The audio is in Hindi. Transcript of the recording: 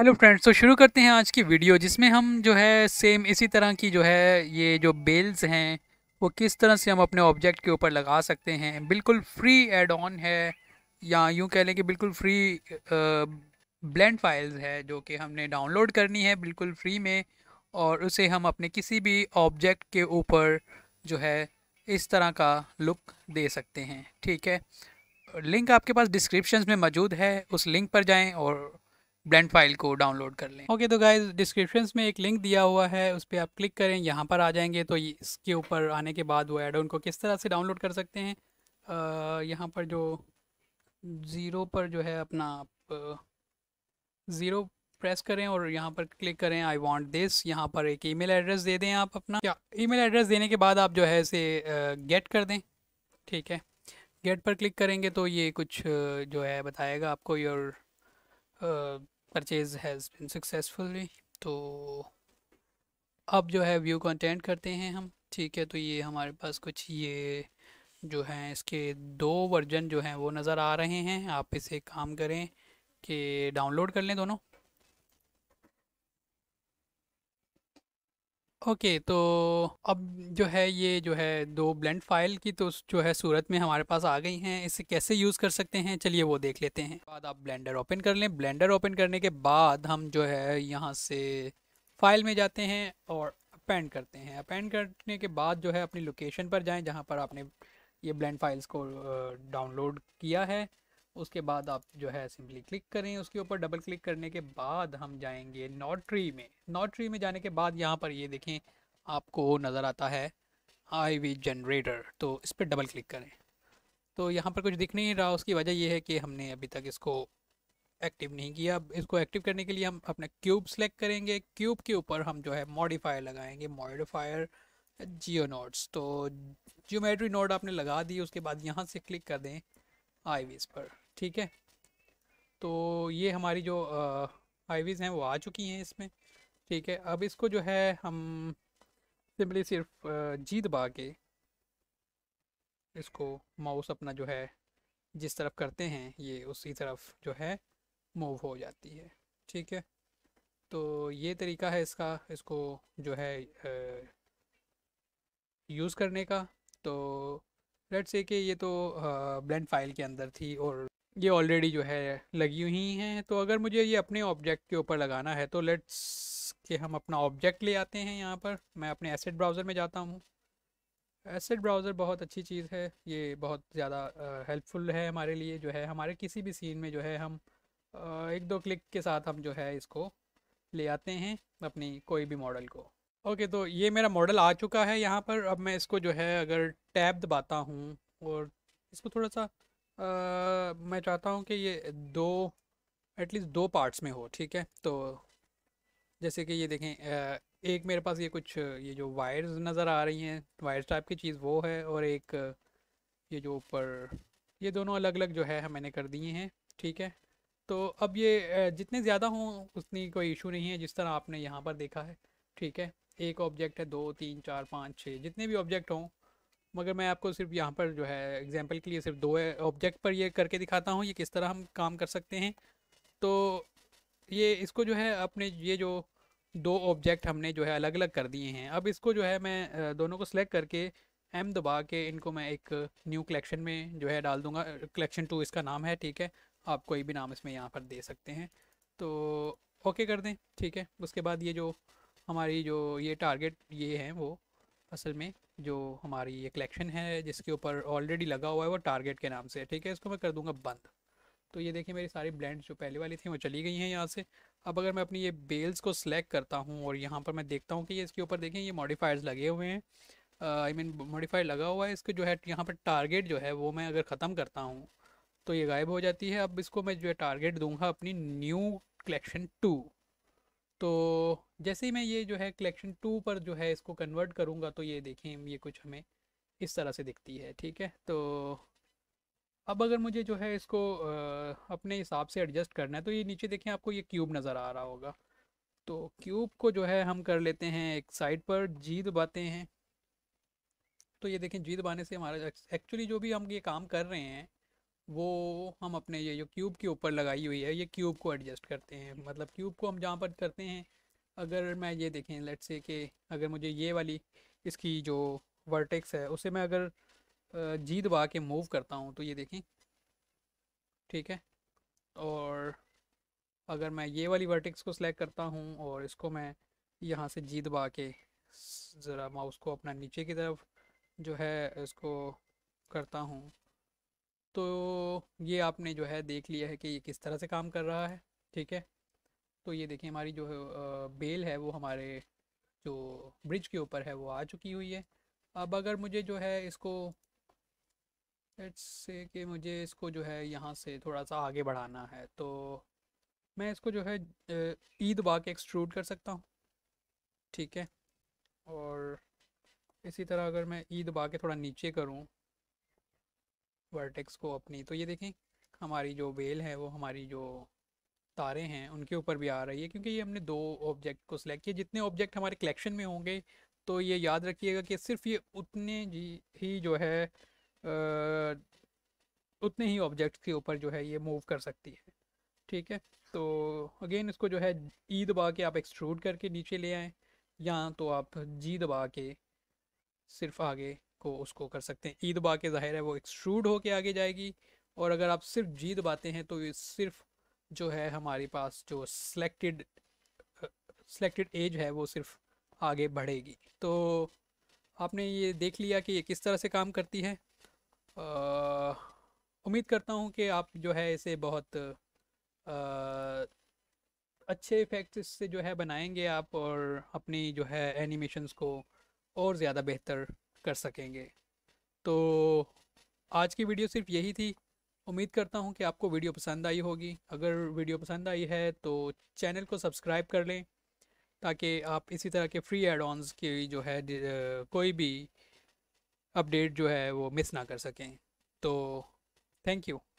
हेलो फ्रेंड्स तो शुरू करते हैं आज की वीडियो जिसमें हम जो है सेम इसी तरह की जो है ये जो बेल्स हैं वो किस तरह से हम अपने ऑब्जेक्ट के ऊपर लगा सकते हैं बिल्कुल फ्री एड ऑन है या यूँ कह लें कि बिल्कुल फ्री ब्लेंड फाइल्स है जो कि हमने डाउनलोड करनी है बिल्कुल फ्री में और उसे हम अपने किसी भी ऑब्जेक्ट के ऊपर जो है इस तरह का लुक दे सकते हैं ठीक है लिंक आपके पास डिस्क्रिप्शन में मौजूद है उस लिंक पर जाएँ और ब्लेंड फाइल को डाउनलोड कर लें ओके okay, तो गाइज डिस्क्रिप्शन में एक लिंक दिया हुआ है उस पर आप क्लिक करें यहाँ पर आ जाएंगे तो इसके ऊपर आने के बाद वो एड उनको को किस तरह से डाउनलोड कर सकते हैं यहाँ पर जो ज़ीरो पर जो है अपना आप ज़ीरो प्रेस करें और यहाँ पर क्लिक करें आई वांट दिस यहाँ पर एक ईमेल एड्रेस दे दें आप अपना या ईमेल एड्रेस देने के बाद आप जो है इसे गेट कर दें ठीक है गेट पर क्लिक करेंगे तो ये कुछ जो है बताएगा आपको your purchase has been successfully तो अब जो है व्यू कंटेंट करते हैं हम ठीक है तो ये हमारे पास कुछ ये जो हैं इसके दो वर्जन जो हैं वो नज़र आ रहे हैं आप इसे काम करें कि डाउनलोड कर लें दोनों ओके तो अब जो है ये जो है दो ब्लेंड फाइल की तो जो है सूरत में हमारे पास आ गई हैं इसे कैसे यूज़ कर सकते हैं चलिए वो देख लेते हैं बाद आप ब्लेंडर ओपन कर लें ब्लेंडर ओपन करने के बाद हम जो है यहाँ से फाइल में जाते हैं और अपेंड करते हैं अपेंड करने के बाद जो है अपनी लोकेशन पर जाएँ जहाँ पर आपने ये ब्लेंड फाइल्स को डाउनलोड किया है उसके बाद आप जो है सिंपली क्लिक करें उसके ऊपर डबल क्लिक करने के बाद हम जाएंगे नोटरी में नोटरी में जाने के बाद यहाँ पर ये देखें आपको नज़र आता है आई वी जनरेटर तो इस पर डबल क्लिक करें तो यहाँ पर कुछ दिख नहीं रहा उसकी वजह यह है कि हमने अभी तक इसको एक्टिव नहीं किया इसको एक्टिव करने के लिए हम अपना क्यूब सेलेक्ट करेंगे क्यूब के ऊपर हम जो है मॉडिफायर लगाएंगे मॉडिफायर जियो नोट्स तो जियोमेट्री नोट आपने लगा दी उसके बाद यहाँ से क्लिक कर दें आई पर ठीक है तो ये हमारी जो आईवीज हैं वो आ चुकी हैं इसमें ठीक है अब इसको जो है हम सिंपली सिर्फ जी दबा के इसको माउस अपना जो है जिस तरफ करते हैं ये उसी तरफ जो है मूव हो जाती है ठीक है तो ये तरीका है इसका इसको जो है यूज़ करने का तो लेट्स से कि ये तो ब्लेंड फाइल के अंदर थी और ये ऑलरेडी जो है लगी हुई हैं तो अगर मुझे ये अपने ऑब्जेक्ट के ऊपर लगाना है तो लेट्स कि हम अपना ऑब्जेक्ट ले आते हैं यहाँ पर मैं अपने एसेट ब्राउज़र में जाता हूँ एसेट ब्राउज़र बहुत अच्छी चीज़ है ये बहुत ज़्यादा हेल्पफुल है हमारे लिए जो है हमारे किसी भी सीन में जो है हम आ, एक दो क्लिक के साथ हम जो है इसको ले आते हैं अपनी कोई भी मॉडल को ओके तो ये मेरा मॉडल आ चुका है यहाँ पर अब मैं इसको जो है अगर टैब दबाता हूँ और इसको थोड़ा सा मैं चाहता हूँ कि ये दो एटलीस्ट दो पार्ट्स में हो ठीक है तो जैसे कि ये देखें एक मेरे पास ये कुछ ये जो वायर्स नज़र आ रही हैं वायर्स टाइप की चीज़ वो है और एक ये जो ऊपर ये दोनों अलग अलग जो है मैंने कर दिए हैं ठीक है तो अब ये जितने ज़्यादा हों उतनी कोई इशू नहीं है जिस तरह आपने यहाँ पर देखा है ठीक है एक ऑब्जेक्ट है दो तीन चार पाँच छः जितने भी ऑब्जेक्ट हों मगर मैं आपको सिर्फ यहाँ पर जो है एग्जाम्पल के लिए सिर्फ दो ऑब्जेक्ट पर ये करके दिखाता हूँ ये किस तरह हम काम कर सकते हैं तो ये इसको जो है अपने ये जो दो ऑब्जेक्ट हमने जो है अलग अलग कर दिए हैं अब इसको जो है मैं दोनों को सिलेक्ट करके एम दबा के इनको मैं एक न्यू कलेक्शन में जो है डाल दूंगा कलेक्शन टू इसका नाम है ठीक है आप कोई भी नाम इसमें यहाँ पर दे सकते हैं तो ओके कर दें ठीक है उसके बाद ये जो हमारी जो ये टारगेट ये हैं वो असल में जो हमारी ये कलेक्शन है जिसके ऊपर ऑलरेडी लगा हुआ है वो टारगेट के नाम से ठीक है इसको मैं कर दूंगा बंद तो ये देखिए मेरी सारी ब्लेंड्स जो पहले वाली थी वो चली गई हैं यहाँ से अब अगर मैं अपनी ये बेल्स को सिलेक्ट करता हूँ और यहाँ पर मैं देखता हूँ कि ये इसके ऊपर देखें ये मॉडिफायर्स लगे हुए हैं आई मीन मॉडिफायर लगा हुआ है इसके जो है यहाँ पर टारगेट जो है वो मैं अगर ख़त्म करता हूँ तो ये गायब हो जाती है अब इसको मैं जो है टारगेट दूंगा अपनी न्यू कलेक्शन टू तो जैसे ही मैं ये जो है कलेक्शन टू पर जो है इसको कन्वर्ट करूँगा तो ये देखें ये कुछ हमें इस तरह से दिखती है ठीक है तो अब अगर मुझे जो है इसको अपने हिसाब से एडजस्ट करना है तो ये नीचे देखें आपको ये क्यूब नज़र आ रहा होगा तो क्यूब को जो है हम कर लेते हैं एक साइड पर जी दबाते हैं तो ये देखें जी दबाने से हमारा एक्चुअली जो भी हम ये काम कर रहे हैं वो हम अपने ये जो क्यूब के ऊपर लगाई हुई है ये क्यूब को एडजस्ट करते हैं मतलब क्यूब को हम जहाँ पर करते हैं अगर मैं ये देखें लेट से कि अगर मुझे ये वाली इसकी जो वर्टेक्स है उसे मैं अगर जी दबा के मूव करता हूँ तो ये देखें ठीक है और अगर मैं ये वाली वर्टेक्स को सिलेक्ट करता हूँ और इसको मैं यहाँ से जी दबा के ज़रा माउस को अपना नीचे की तरफ जो है इसको करता हूँ तो ये आपने जो है देख लिया है कि ये किस तरह से काम कर रहा है ठीक है तो ये देखिए हमारी जो है बेल है वो हमारे जो ब्रिज के ऊपर है वो आ चुकी हुई है अब अगर मुझे जो है इसको से कि मुझे इसको जो है यहाँ से थोड़ा सा आगे बढ़ाना है तो मैं इसको जो है ईद बा के एक्सट्रूड कर सकता हूँ ठीक है और इसी तरह अगर मैं ईद बा के थोड़ा नीचे करूँ वर्टेक्स को अपनी तो ये देखें हमारी जो वेल है वो हमारी जो तारे हैं उनके ऊपर भी आ रही है क्योंकि ये हमने दो ऑब्जेक्ट को सिलेक्ट किया जितने ऑब्जेक्ट हमारे कलेक्शन में होंगे तो ये याद रखिएगा कि सिर्फ ये उतने जी ही जो है आ, उतने ही ऑब्जेक्ट के ऊपर जो है ये मूव कर सकती है ठीक है तो अगेन इसको जो है ई e दबा के आप एक्सट्रूड करके नीचे ले आएँ या तो आप जी दबा के सिर्फ आगे को उसको कर सकते हैं ईद बा के ज़ाहिर है वो एक्सट्रूड होके आगे जाएगी और अगर आप सिर्फ जी दबाते हैं तो ये सिर्फ जो है हमारे पास जो सिलेक्टेड सिलेक्टेड एज है वो सिर्फ आगे बढ़ेगी तो आपने ये देख लिया कि ये किस तरह से काम करती है उम्मीद करता हूँ कि आप जो है इसे बहुत आ, अच्छे इफ़ेक्ट से जो है बनाएंगे आप और अपनी जो है एनिमेशंस को और ज़्यादा बेहतर कर सकेंगे तो आज की वीडियो सिर्फ यही थी उम्मीद करता हूँ कि आपको वीडियो पसंद आई होगी अगर वीडियो पसंद आई है तो चैनल को सब्सक्राइब कर लें ताकि आप इसी तरह के फ्री एड ऑनस की जो है कोई भी अपडेट जो है वो मिस ना कर सकें तो थैंक यू